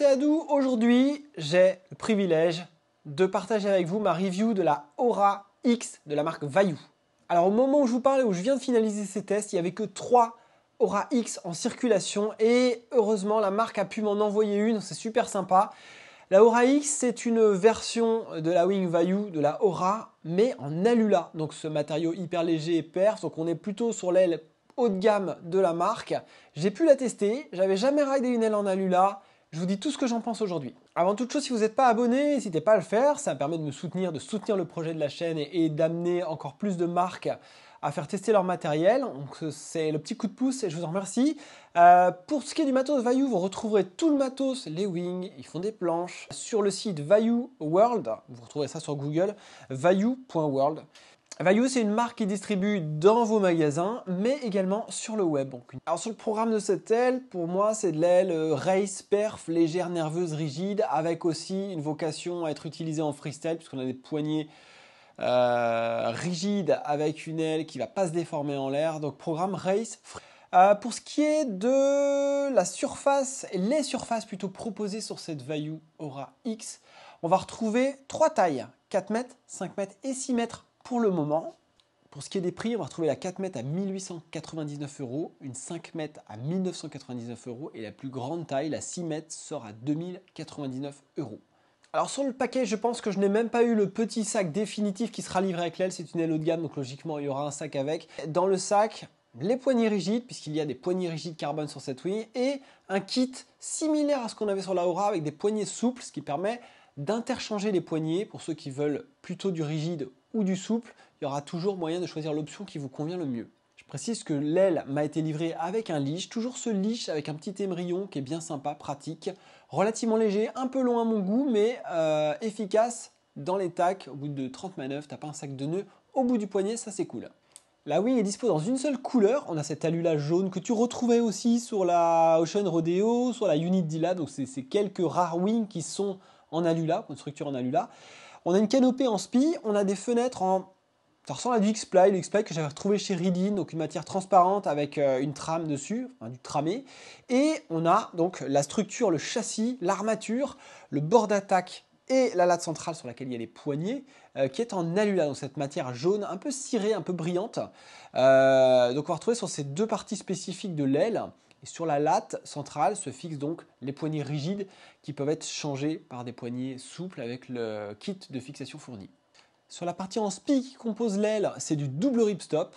c'est Adou. Aujourd'hui, j'ai le privilège de partager avec vous ma review de la Aura X de la marque Vayou. Alors au moment où je vous parle où je viens de finaliser ces tests, il n'y avait que 3 Aura X en circulation et heureusement la marque a pu m'en envoyer une, c'est super sympa. La Aura X, c'est une version de la Wing Vayou, de la Aura, mais en alula, donc ce matériau hyper léger et perf, donc on est plutôt sur l'aile haut de gamme de la marque. J'ai pu la tester, j'avais jamais raidé une aile en alula, je vous dis tout ce que j'en pense aujourd'hui. Avant toute chose, si vous n'êtes pas abonné, n'hésitez pas à le faire. Ça me permet de me soutenir, de soutenir le projet de la chaîne et, d'amener encore plus de marques à faire tester leur matériel. Donc c'est le petit coup de pouce et je vous en remercie. Euh, pour ce qui est du matos Vayu, vous retrouverez tout le matos, les wings, ils font des planches, sur le site Vayu World. Vous retrouverez ça sur Google, vayu.world. Vayu, c'est une marque qui distribue dans vos magasins, mais également sur le web. Alors sur le programme de cette aile, pour moi, c'est de l'aile euh, race, perf, légère, nerveuse, rigide, avec aussi une vocation à être utilisée en freestyle, puisqu'on a des poignées euh, rigides avec une aile qui ne va pas se déformer en l'air. Donc programme race. Euh, pour ce qui est de la surface, les surfaces plutôt proposées sur cette Value Aura X, on va retrouver trois tailles, 4 mètres, 5 mètres et 6 mètres pour le moment, pour ce qui est des prix, on va retrouver la 4 mètres à 1899 euros, une 5 mètres à 1999 euros et la plus grande taille, la 6 mètres, sort à 2099 euros. Alors sur le paquet, je pense que je n'ai même pas eu le petit sac définitif qui sera livré avec l'aile. C'est une aile haut de gamme, donc logiquement il y aura un sac avec. Dans le sac, les poignées rigides, puisqu'il y a des poignées rigides carbone sur cette wing, et un kit similaire à ce qu'on avait sur la Aura avec des poignées souples, ce qui permet d'interchanger les poignées pour ceux qui veulent plutôt du rigide ou du souple, il y aura toujours moyen de choisir l'option qui vous convient le mieux. Je précise que l'aile m'a été livrée avec un leash, toujours ce leash avec un petit émerillon qui est bien sympa, pratique, relativement léger, un peu long à mon goût, mais euh, efficace dans les tacs. Au bout de 30 manœuvres, t'as pas un sac de nœuds au bout du poignet, ça c'est cool. La wing est dispo dans une seule couleur. On a cette alula jaune que tu retrouvais aussi sur la Ocean Rodeo, sur la Unit Dila. Donc c'est quelques rares wings qui sont en alula, une structure en alula. On a une canopée en spi, on a des fenêtres en... Ça ressemble à du X-Ply, le x que j'avais retrouvé chez Ridin, donc une matière transparente avec euh, une trame dessus, du tramé. Et on a donc la structure, le châssis, l'armature, le bord d'attaque et la latte centrale sur laquelle il y a les poignées, euh, qui est en alula, donc cette matière jaune un peu cirée, un peu brillante. Euh, donc on va retrouver sur ces deux parties spécifiques de l'aile et sur la latte centrale se fixent donc les poignées rigides qui peuvent être changées par des poignées souples avec le kit de fixation fourni. Sur la partie en spi qui compose l'aile, c'est du double ripstop.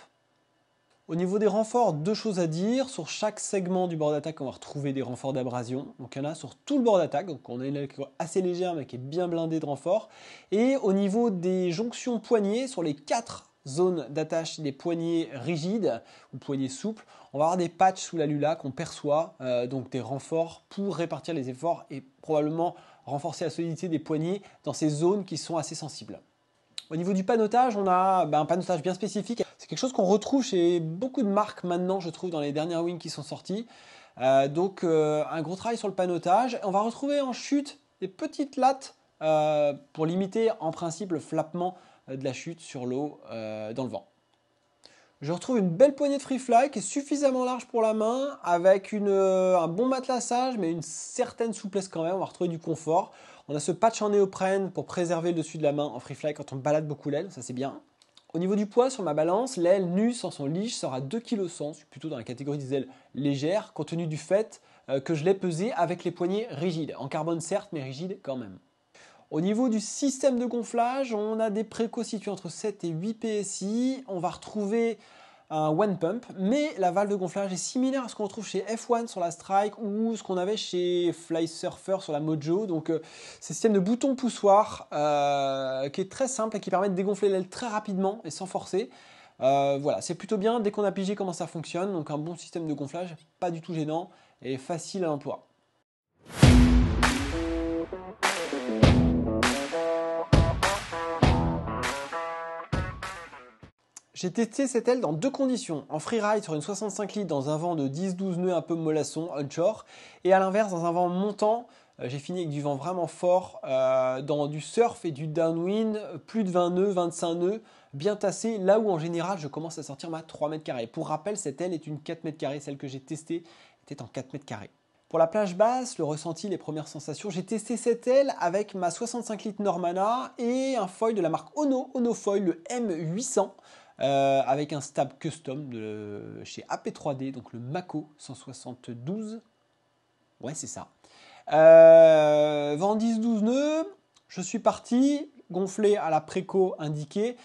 Au niveau des renforts, deux choses à dire. Sur chaque segment du bord d'attaque, on va retrouver des renforts d'abrasion. Donc il y en a sur tout le bord d'attaque. Donc on a une aile assez légère mais qui est bien blindée de renforts. Et au niveau des jonctions poignées, sur les quatre zone d'attache des poignets rigides ou poignets souples. On va avoir des patchs sous la lula qu'on perçoit, euh, donc des renforts pour répartir les efforts et probablement renforcer la solidité des poignets dans ces zones qui sont assez sensibles. Au niveau du panotage, on a bah, un panotage bien spécifique. C'est quelque chose qu'on retrouve chez beaucoup de marques maintenant, je trouve, dans les dernières wings qui sont sorties. Euh, donc euh, un gros travail sur le panotage. On va retrouver en chute des petites lattes pour limiter en principe le flappement euh, de la chute sur l'eau euh, dans le vent. Je retrouve une belle poignée de free fly qui est suffisamment large pour la main, avec euh, un bon matelassage, mais une certaine souplesse quand même. On va retrouver du confort. On a ce patch en néoprène pour préserver le dessus de la main en free fly quand on balade beaucoup l'aile, ça c'est bien. Au niveau du poids sur ma balance, l'aile nue sans son leash sera 2 kg, plutôt dans la catégorie des ailes légères, compte tenu du fait que je l'ai pesée avec les poignées rigides, en carbone certes, mais rigides quand même. Au niveau du système de gonflage, on a des précos situés entre 7 et 8 PSI. On va retrouver un one pump, mais la valve de gonflage est similaire à ce qu'on retrouve chez F1 sur la Strike ou ce qu'on avait chez Fly Surfer sur la Mojo. Donc, euh, c'est un système de bouton poussoir euh, qui est très simple et qui permet de dégonfler l'aile très rapidement et sans forcer. Euh, voilà, c'est plutôt bien dès qu'on a pigé comment ça fonctionne. Donc, un bon système de gonflage, pas du tout gênant et facile à l'emploi. J'ai testé cette aile dans deux conditions, en freeride sur une 65 litres dans un vent de 10-12 nœuds un peu mollasson onshore, et à l'inverse dans un vent montant, euh, j'ai fini avec du vent vraiment fort, euh, dans du surf et du downwind, plus de 20 nœuds, 25 nœuds, bien tassé, là où en général je commence à sortir ma 3 mètres carrés. Pour rappel, cette aile est une 4 mètres carrés, celle que j'ai testée était en 4 mètres carrés. Pour la plage basse, le ressenti, les premières sensations, j'ai testé cette aile avec ma 65 litres Normana et un foil de la marque Ono, Ono Foil, le M800. Euh, avec un stab custom de, chez AP3D, donc le Mako 172. Ouais, c'est ça. Euh, 10 12 nœuds, je suis parti, gonflé à la préco indiquée.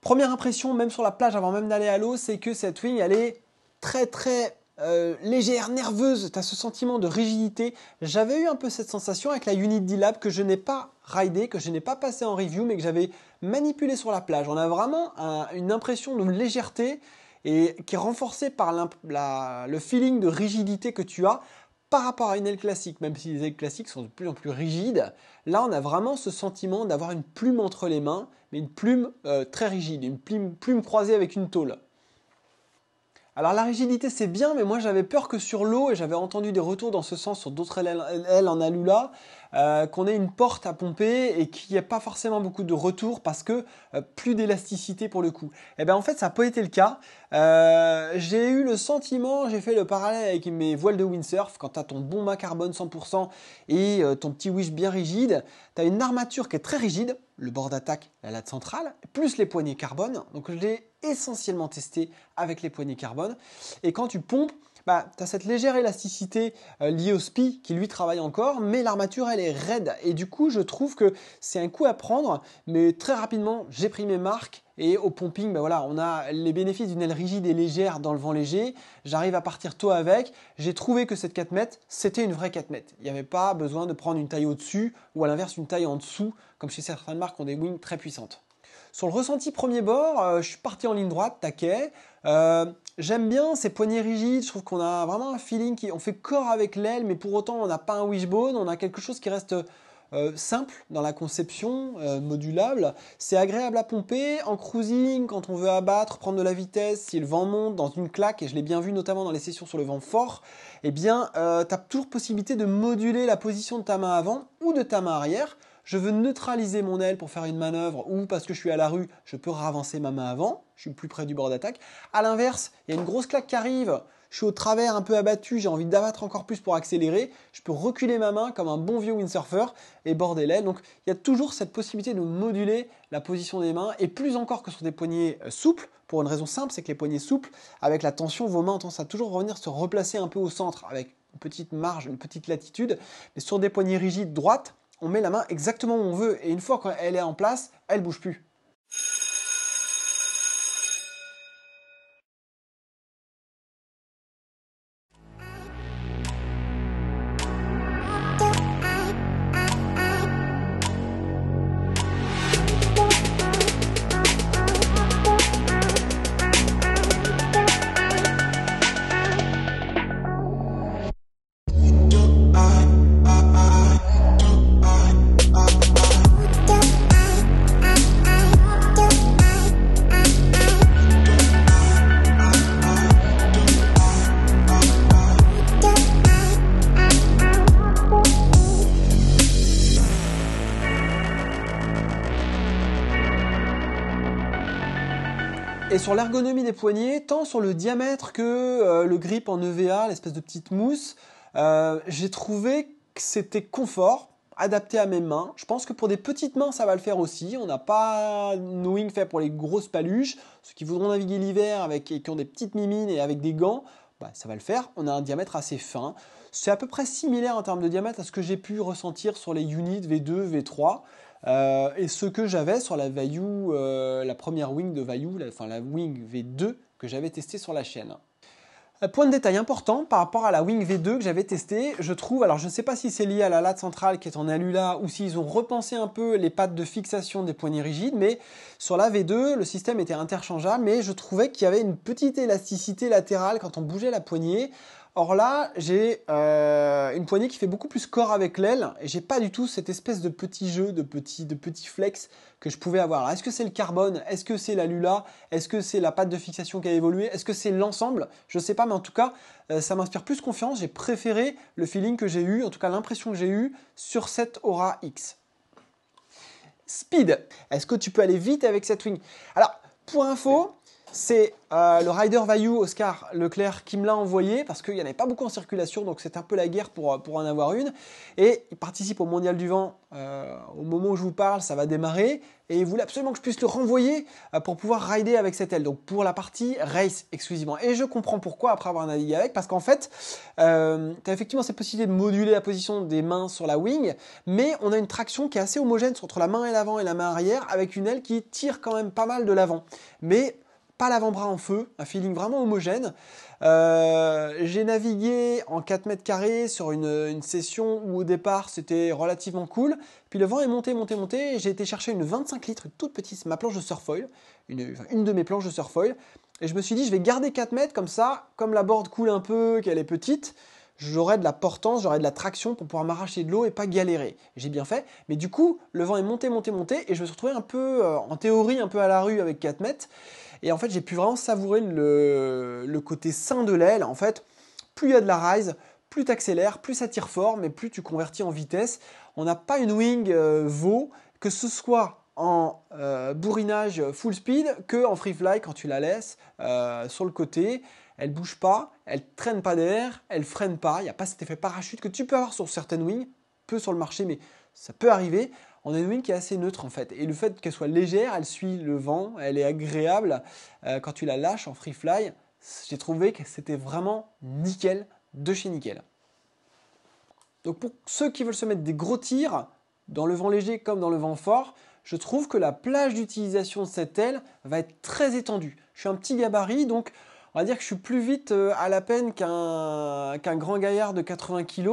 Première impression, même sur la plage, avant même d'aller à l'eau, c'est que cette wing, elle est très très euh, légère, nerveuse, tu as ce sentiment de rigidité. J'avais eu un peu cette sensation avec la Unit lab que je n'ai pas ridée, que je n'ai pas passé en review, mais que j'avais manipulée sur la plage. On a vraiment une impression de légèreté et qui est renforcée par le feeling de rigidité que tu as par rapport à une aile classique, même si les ailes classiques sont de plus en plus rigides, là on a vraiment ce sentiment d'avoir une plume entre les mains, mais une plume euh, très rigide, une plume croisée avec une tôle. Alors la rigidité c'est bien, mais moi j'avais peur que sur l'eau, et j'avais entendu des retours dans ce sens sur d'autres ailes, en alula, euh, qu'on ait une porte à pomper et qu'il n'y ait pas forcément beaucoup de retour parce que euh, plus d'élasticité pour le coup. Et eh bien en fait, ça n'a pas été le cas. Euh, j'ai eu le sentiment, j'ai fait le parallèle avec mes voiles de windsurf, quand tu as ton bon mât carbone 100% et ton petit wish bien rigide, tu as une armature qui est très rigide, le bord d'attaque, la latte centrale, plus les poignées carbone. Donc je l'ai essentiellement testé avec les poignées carbone. Et quand tu pompes, bah, tu as cette légère élasticité euh, liée au spi qui lui travaille encore, mais l'armature elle est raide. Et du coup, je trouve que c'est un coup à prendre, mais très rapidement, j'ai pris mes marques. Et au pumping, bah, voilà, on a les bénéfices d'une aile rigide et légère dans le vent léger. J'arrive à partir tôt avec. J'ai trouvé que cette 4 mètres, c'était une vraie 4 mètres. Il n'y avait pas besoin de prendre une taille au-dessus ou à l'inverse une taille en dessous, comme chez certaines marques ont des wings très puissantes. Sur le ressenti premier bord, euh, je suis parti en ligne droite, taquet. Euh, j'aime bien ces poignées rigides, je trouve qu'on a vraiment un feeling qui, on fait corps avec l'aile, mais pour autant on n'a pas un wishbone, on a quelque chose qui reste euh, simple dans la conception, modulable. C'est agréable à pomper en cruising quand on veut abattre, prendre de la vitesse. Si le vent monte dans une claque, et je l'ai bien vu notamment dans les sessions sur le vent fort, eh bien, tu as toujours possibilité de moduler la position de ta main avant ou de ta main arrière je veux neutraliser mon aile pour faire une manœuvre, ou parce que je suis à la rue, je peux ravancer ma main avant, je suis plus près du bord d'attaque. À l'inverse, il y a une grosse claque qui arrive, je suis au travers un peu abattu, j'ai envie d'abattre encore plus pour accélérer, je peux reculer ma main comme un bon vieux windsurfer et border l'aile. Donc il y a toujours cette possibilité de moduler la position des mains, et plus encore que sur des poignées euh, souples, pour une raison simple, c'est que les poignées souples, avec la tension, vos mains ont tendance à toujours revenir se replacer un peu au centre, avec une petite marge, une petite latitude, mais sur des poignées rigides droites, on met la main exactement où on veut et une fois qu'elle est en place, elle bouge plus. sur l'ergonomie des poignets, tant sur le diamètre que euh, le grip en EVA, l'espèce de petite mousse, euh, j'ai trouvé que c'était confort adapté à mes mains. Je pense que pour des petites mains, ça va le faire aussi. On n'a pas nos wings faits pour les grosses paluches. Ceux qui voudront naviguer l'hiver avec et qui ont des petites mimines et avec des gants, bah, ça va le faire. On a un diamètre assez fin. C'est à peu près similaire en termes de diamètre à ce que j'ai pu ressentir sur les units V2, V3. Euh, et ce que j'avais sur la Vayu, euh, la première wing de Vayu, la, enfin la wing V2 que j'avais testé sur la chaîne. Un point de détail important par rapport à la Wing V2 que j'avais testé, je trouve, alors je ne sais pas si c'est lié à la latte centrale qui est en là, ou s'ils ont repensé un peu les pattes de fixation des poignées rigides, mais sur la V2, le système était interchangeable, mais je trouvais qu'il y avait une petite élasticité latérale quand on bougeait la poignée, Or là, j'ai euh, une poignée qui fait beaucoup plus corps avec l'aile et j'ai pas du tout cette espèce de petit jeu, de petit, de flex que je pouvais avoir. Est-ce que c'est le carbone Est-ce que c'est la lula Est-ce que c'est la patte de fixation qui a évolué Est-ce que c'est l'ensemble Je ne sais pas, mais en tout cas, euh, ça m'inspire plus confiance. J'ai préféré le feeling que j'ai eu, en tout cas l'impression que j'ai eu sur cette Aura X. Speed. Est-ce que tu peux aller vite avec cette wing Alors, point info, c'est euh, le Rider Value Oscar Leclerc qui me l'a envoyé parce qu'il n'y en avait pas beaucoup en circulation, donc c'est un peu la guerre pour, pour en avoir une. Et il participe au Mondial du Vent euh, au moment où je vous parle, ça va démarrer. Et il voulait absolument que je puisse le renvoyer euh, pour pouvoir rider avec cette aile. Donc pour la partie race exclusivement. Et je comprends pourquoi après avoir navigué avec, parce qu'en fait, tu as effectivement cette possibilité de moduler la position des mains sur la wing, mais on a une traction qui est assez homogène entre la main et l'avant et la main arrière avec une aile qui tire quand même pas mal de l'avant. Mais pas l'avant-bras en feu, un feeling vraiment homogène. Euh, j'ai navigué en 4 mètres carrés sur une, session où au départ c'était relativement cool. Puis le vent est monté, monté, monté. J'ai été chercher une 25 litres, toute petite, ma planche de surfoil, une, une de mes planches de surfoil. Et je me suis dit, je vais garder 4 mètres comme ça, comme la board coule un peu, qu'elle est petite j'aurai de la portance, j'aurai de la traction pour pouvoir m'arracher de l'eau et pas galérer. J'ai bien fait, mais du coup, le vent est monté, monté, monté, et je me suis retrouvé un peu, euh, en théorie, un peu à la rue avec 4 mètres. Et en fait, j'ai pu vraiment savourer le, côté sain de l'aile. En fait, plus il y a de la rise, plus tu accélères, plus ça tire fort, mais plus tu convertis en vitesse. On n'a pas une wing euh, vaut que ce soit en euh, bourrinage full speed que en free fly quand tu la laisses euh, sur le côté. Elle bouge pas, elle traîne pas d'air, elle freine pas. Il n'y a pas cet effet parachute que tu peux avoir sur certaines wings, peu sur le marché, mais ça peut arriver on a une qui est assez neutre en fait. Et le fait qu'elle soit légère, elle suit le vent, elle est agréable. Euh, quand tu la lâches en free fly, j'ai trouvé que c'était vraiment nickel de chez nickel. Donc pour ceux qui veulent se mettre des gros tirs, dans le vent léger comme dans le vent fort, je trouve que la plage d'utilisation de cette aile va être très étendue. Je suis un petit gabarit, donc on va dire que je suis plus vite euh, à la peine qu'un grand gaillard de 80 kg.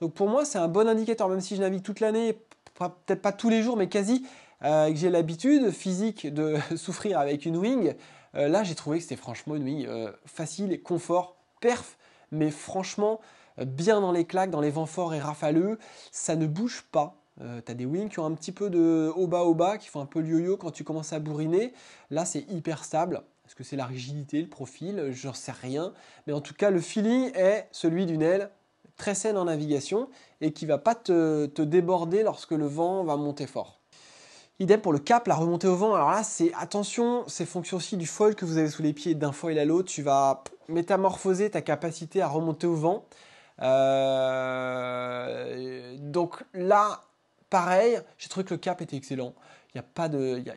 Donc pour moi, c'est un bon indicateur, même si je navigue toute l'année, peut-être pas tous les jours, mais quasi, euh, et que j'ai l'habitude physique de souffrir avec une wing. Euh, là, j'ai trouvé que c'était franchement une wing facile et confort, perf, mais franchement, bien dans les claques, dans les vents forts et rafaleux. Ça ne bouge pas. Tu as des wings qui ont un petit peu de haut bas haut bas, qui font un peu le yo-yo quand tu commences à bourriner. Là, c'est hyper stable. Parce que c'est la rigidité, le profil J'en sais rien. Mais en tout cas, le feeling est celui d'une aile très saine en navigation et qui ne va pas te, déborder lorsque le vent va monter fort. Idem pour le cap, la remontée au vent. Alors là, c'est attention, c'est fonction aussi du foil que vous avez sous les pieds. D'un foil à l'autre, tu vas métamorphoser ta capacité à remonter au vent. Euh, donc là, pareil, j'ai trouvé que le cap était excellent. Il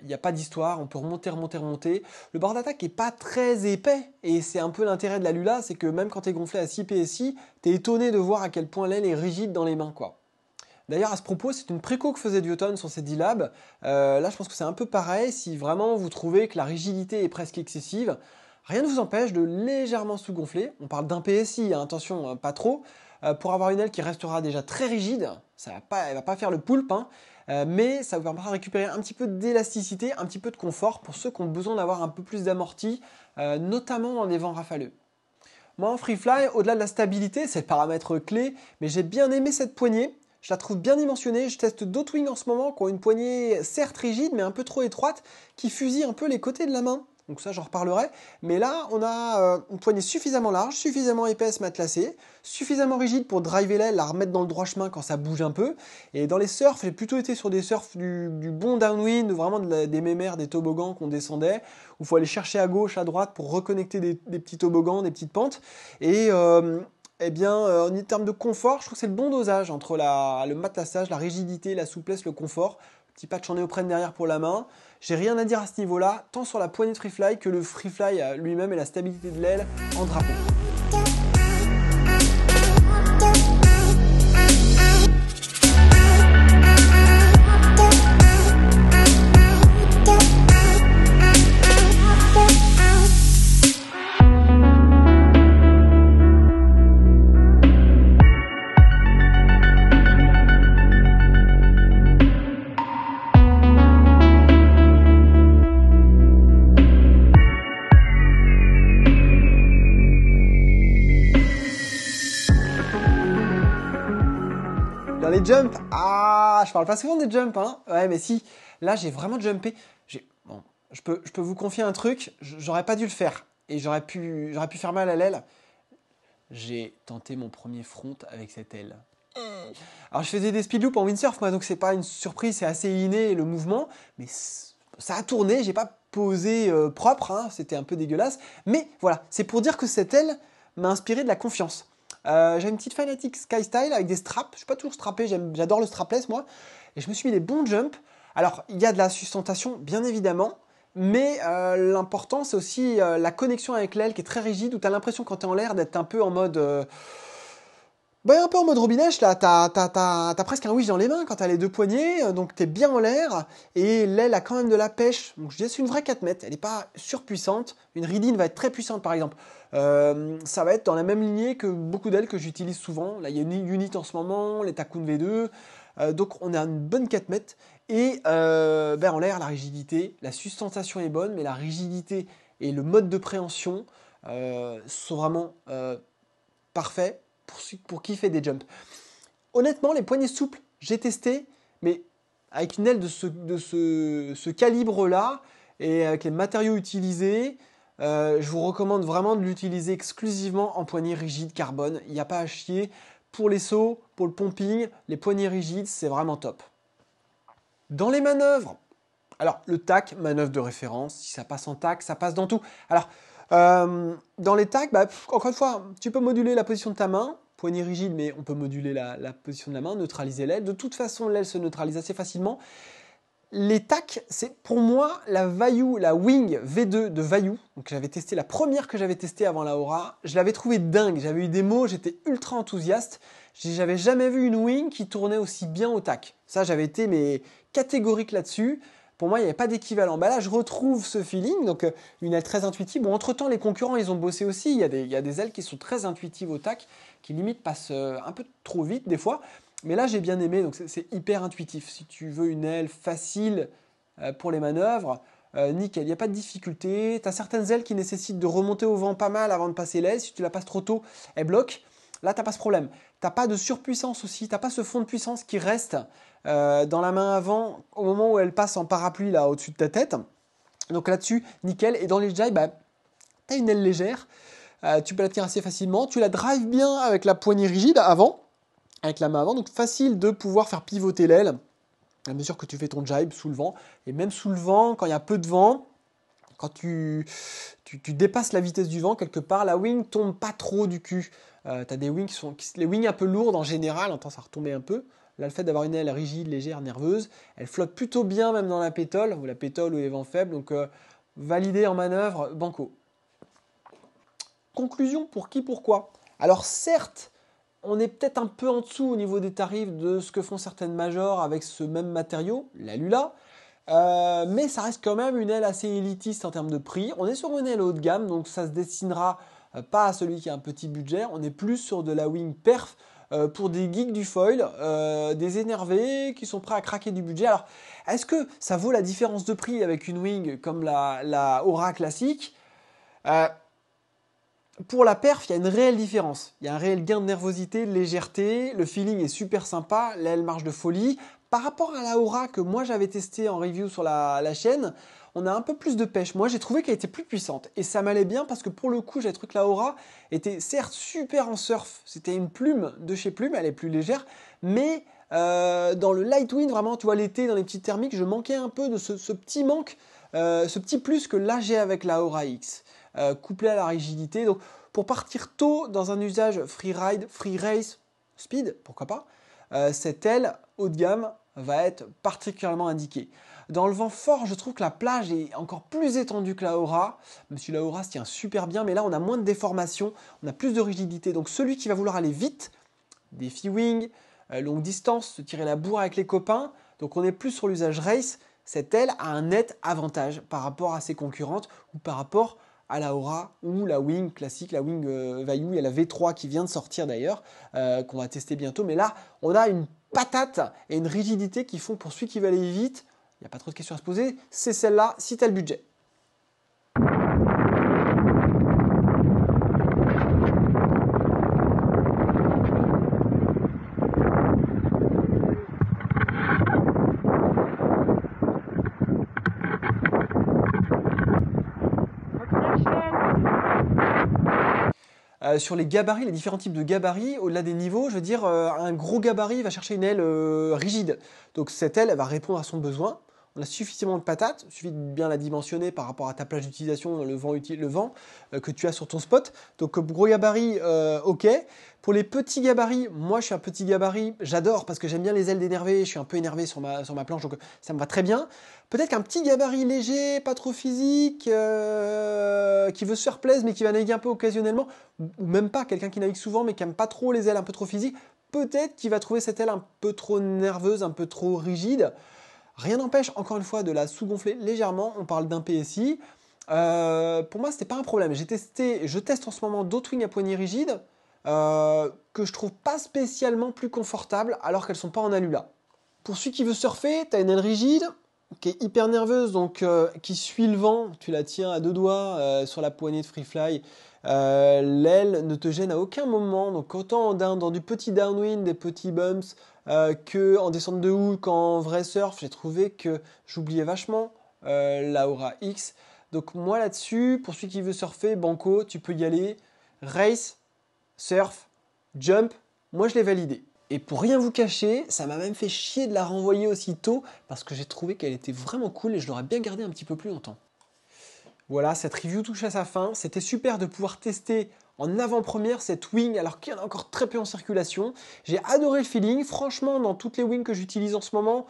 n'y a pas d'histoire, on peut remonter, remonter, remonter. Le bord d'attaque n'est pas très épais, et c'est un peu l'intérêt de la Lula, c'est que même quand tu es gonflé à 6 PSI, tu es étonné de voir à quel point l'aile est rigide dans les mains. quoi. D'ailleurs, à ce propos, c'est une préco que faisait Dioton sur ses 10 labs euh, là, je pense que c'est un peu pareil, si vraiment vous trouvez que la rigidité est presque excessive, rien ne vous empêche de légèrement sous-gonfler. On parle d'un PSI, hein, attention, hein, pas trop. Euh, pour avoir une aile qui restera déjà très rigide, ça va pas, elle va pas faire le poulpe, hein. Euh, mais ça vous permettra de récupérer un petit peu d'élasticité, un petit peu de confort pour ceux qui ont besoin d'avoir un peu plus d'amorti, euh, notamment dans les vents rafaleux. Moi en free fly, au-delà de la stabilité, c'est le paramètre clé, mais j'ai bien aimé cette poignée. Je la trouve bien dimensionnée. Je teste d'autres wings en ce moment qui ont une poignée certes rigide mais un peu trop étroite qui fusille un peu les côtés de la main. Donc ça, j'en reparlerai. Mais là, on a euh, une poignée suffisamment large, suffisamment épaisse, matelassée, suffisamment rigide pour driver l'aile, la remettre dans le droit chemin quand ça bouge un peu. Et dans les surfs, j'ai plutôt été sur des surfs du, bon downwind, vraiment des mémères, des toboggans qu'on descendait, où il faut aller chercher à gauche, à droite pour reconnecter des, petits toboggans, des petites pentes. Et... Euh, eh bien, euh, en termes de confort, je trouve que c'est le bon dosage entre le matelassage, la rigidité, la souplesse, le confort petit patch en néoprène derrière pour la main. J'ai rien à dire à ce niveau-là, tant sur la poignée de free fly que le free fly lui-même et la stabilité de l'aile en drapeau. Dans les jumps, ah, je parle pas souvent des jumps, hein. Ouais, mais si, là j'ai vraiment jumpé. Bon, je peux, je peux vous confier un truc, j'aurais pas dû le faire et j'aurais pu, j'aurais pu faire mal à l'aile. J'ai tenté mon premier front avec cette aile. Alors je faisais des speed loops en windsurf, moi, donc c'est pas une surprise, c'est assez inné le mouvement, mais ça a tourné, j'ai pas posé euh, propre, hein. c'était un peu dégueulasse, mais voilà, c'est pour dire que cette aile m'a inspiré de la confiance. Euh, j'ai une petite Fanatic Sky Style avec des straps. Je suis pas toujours strappé, j'adore le strapless moi. Et je me suis mis des bons jumps. Alors, il y a de la sustentation, bien évidemment. Mais euh, l'important, c'est aussi euh, la connexion avec l'aile qui est très rigide, où tu as l'impression quand tu es en l'air d'être un peu en mode... Bah, un peu en mode robinet. là, t'as, as presque un wish dans les mains quand tu as les deux poignets, donc tu es bien en l'air, et l'aile a quand même de la pêche. Donc je dis, c'est une vraie 4 mètres, elle n'est pas surpuissante. Une ridine va être très puissante, par exemple. Euh, ça va être dans la même lignée que beaucoup d'ailes que j'utilise souvent. Là, il y a une unit en ce moment, les Takun V2. Euh, donc, on est à une bonne 4 mètres. Et euh, en l'air, la rigidité, la sustentation est bonne, mais la rigidité et le mode de préhension sont vraiment parfaits pour, pour qui fait des jumps. Honnêtement, les poignées souples, j'ai testé, mais avec une aile de ce calibre-là et avec les matériaux utilisés, euh, je vous recommande vraiment de l'utiliser exclusivement en poignée rigide carbone. Il n'y a pas à chier. Pour les sauts, pour le pumping, les poignées rigides, c'est vraiment top. Dans les manœuvres, alors le tac, manœuvre de référence, si ça passe en tac, ça passe dans tout. Alors, euh, dans les tacs, bah, encore une fois, tu peux moduler la position de ta main, poignée rigide, mais on peut moduler la position de la main, neutraliser l'aile. De toute façon, l'aile se neutralise assez facilement. Les TAC, c'est pour moi la Vayu, la Wing V2 de Vayu. Donc j'avais testé la première que j'avais testée avant la Aura. Je l'avais trouvée dingue. J'avais eu des mots, j'étais ultra enthousiaste. J'avais jamais vu une Wing qui tournait aussi bien au TAC. Ça, j'avais été mais catégorique là-dessus. Pour moi, il n'y avait pas d'équivalent. Bah là, je retrouve ce feeling. Donc euh, une aile très intuitive. Bon, entre temps, les concurrents, ils ont bossé aussi. Il il y a des ailes qui sont très intuitives au TAC, qui limite passent euh, un peu trop vite des fois. Mais là, j'ai bien aimé, donc c'est hyper intuitif. Si tu veux une aile facile euh, pour les manœuvres, euh, nickel, il n'y a pas de difficulté. Tu as certaines ailes qui nécessitent de remonter au vent pas mal avant de passer l'aile. Si tu la passes trop tôt, elle bloque. Là, t'as pas ce problème. T'as pas de surpuissance aussi. T'as pas ce fond de puissance qui reste euh, dans la main avant au moment où elle passe en parapluie là au-dessus de ta tête. Donc là-dessus, nickel. Et dans les jai, bah, as une aile légère. tu peux la tenir assez facilement. Tu la drives bien avec la poignée rigide avant avec la main avant. Donc facile de pouvoir faire pivoter l'aile à mesure que tu fais ton jibe sous le vent. Et même sous le vent, quand il y a peu de vent, quand tu, tu, dépasses la vitesse du vent quelque part, la wing tombe pas trop du cul. Euh, tu as des wings qui sont. les wings un peu lourdes en général, en ça retomber un peu. Là, le fait d'avoir une aile rigide, légère, nerveuse, elle flotte plutôt bien même dans la pétole, ou la pétole ou les vents faibles. Donc, euh, validé en manœuvre, banco. Conclusion pour qui, pourquoi Alors, certes, on est peut-être un peu en dessous au niveau des tarifs de ce que font certaines majors avec ce même matériau, la Lula. Euh, mais ça reste quand même une aile assez élitiste en termes de prix. On est sur une aile haut de gamme, donc ça se destinera euh, pas à celui qui a un petit budget. On est plus sur de la wing perf euh, pour des geeks du foil, des énervés qui sont prêts à craquer du budget. Alors, est-ce que ça vaut la différence de prix avec une wing comme la, la Aura classique pour la perf, il y a une réelle différence. Il y a un réel gain de nervosité, de légèreté, le feeling est super sympa, l'aile marche de folie. Par rapport à la Aura que moi j'avais testée en review sur la, chaîne, on a un peu plus de pêche. Moi j'ai trouvé qu'elle était plus puissante et ça m'allait bien parce que pour le coup j'ai trouvé que la Aura était certes super en surf, c'était une plume de chez Plume, elle est plus légère, mais euh, dans le light wind vraiment, tu vois l'été dans les petites thermiques, je manquais un peu de ce, petit manque, euh, ce petit plus que là j'ai avec la Aura X. Euh, couplé à la rigidité. Donc pour partir tôt dans un usage free ride, free race, speed, pourquoi pas, euh, cette aile haut de gamme va être particulièrement indiquée. Dans le vent fort, je trouve que la plage est encore plus étendue que la Aura. même si la Aura se tient super bien, mais là on a moins de déformation, on a plus de rigidité. Donc celui qui va vouloir aller vite, défi wing, euh, longue distance, se tirer la bourre avec les copains, donc on est plus sur l'usage race, cette aile a un net avantage par rapport à ses concurrentes ou par rapport à à la Aura ou la Wing classique, la Wing euh, il y a la V3 qui vient de sortir d'ailleurs, euh, qu'on va tester bientôt. Mais là, on a une patate et une rigidité qui font pour celui qui veut aller vite, il n'y a pas trop de questions à se poser, c'est celle-là si tu as le budget. Euh, sur les gabarits, les différents types de gabarits, au-delà des niveaux, je veux dire, euh, un gros gabarit va chercher une aile euh, rigide. Donc cette aile, elle va répondre à son besoin on a suffisamment de patates, il suffit de bien la dimensionner par rapport à ta plage d'utilisation, le vent, le vent euh, que tu as sur ton spot. Donc euh, gros gabarit, euh, ok. Pour les petits gabarits, moi je suis un petit gabarit, j'adore parce que j'aime bien les ailes d'énervé, je suis un peu énervé sur ma, planche, donc ça me va très bien. Peut-être qu'un petit gabarit léger, pas trop physique, qui veut se faire plaisir mais qui va naviguer un peu occasionnellement, ou même pas, quelqu'un qui navigue souvent mais qui n'aime pas trop les ailes un peu trop physiques, peut-être qu'il va trouver cette aile un peu trop nerveuse, un peu trop rigide. Rien n'empêche, encore une fois, de la sous-gonfler légèrement. On parle d'un PSI. Euh, pour moi, ce n'était pas un problème. J'ai testé, je teste en ce moment d'autres wings à poignée rigide euh, que je trouve pas spécialement plus confortables alors qu'elles sont pas en alula. Pour celui qui veut surfer, tu as une aile rigide qui est hyper nerveuse, donc euh, qui suit le vent. Tu la tiens à deux doigts sur la poignée de free fly. Euh, l'aile ne te gêne à aucun moment, donc autant dans du petit downwind, des petits bumps, euh, que en descente de ou qu'en vrai surf, j'ai trouvé que j'oubliais vachement euh, l'Aura X. Donc moi là-dessus, pour celui qui veut surfer, Banco, tu peux y aller. Race, surf, jump, moi je l'ai validé. Et pour rien vous cacher, ça m'a même fait chier de la renvoyer aussitôt parce que j'ai trouvé qu'elle était vraiment cool et je l'aurais bien gardée un petit peu plus longtemps. Voilà, cette review touche à sa fin. C'était super de pouvoir tester en avant-première cette wing alors qu'il y en a encore très peu en circulation. J'ai adoré le feeling. Franchement, dans toutes les wings que j'utilise en ce moment,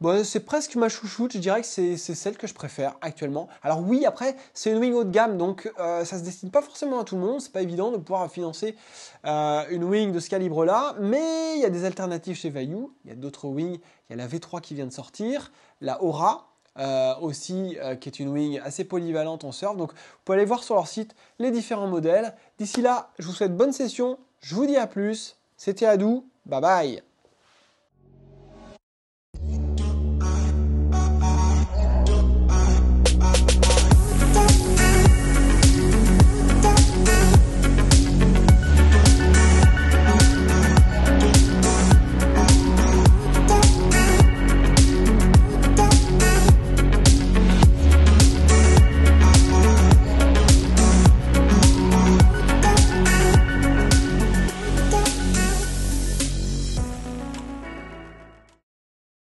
bah, c'est presque ma chouchoute, je dirais que c'est celle que je préfère actuellement. Alors oui, après, c'est une wing haut de gamme, donc ça euh, ça se destine pas forcément à tout le monde, c'est pas évident de pouvoir financer euh, une wing de ce calibre-là, mais il y a des alternatives chez Vayu, il y a d'autres wings, il y a la V3 qui vient de sortir, la Aura, euh, aussi, euh, qui est une wing assez polyvalente en surf. Donc, vous pouvez aller voir sur leur site les différents modèles. D'ici là, je vous souhaite bonne session. Je vous dis à plus. C'était Adou. Bye bye.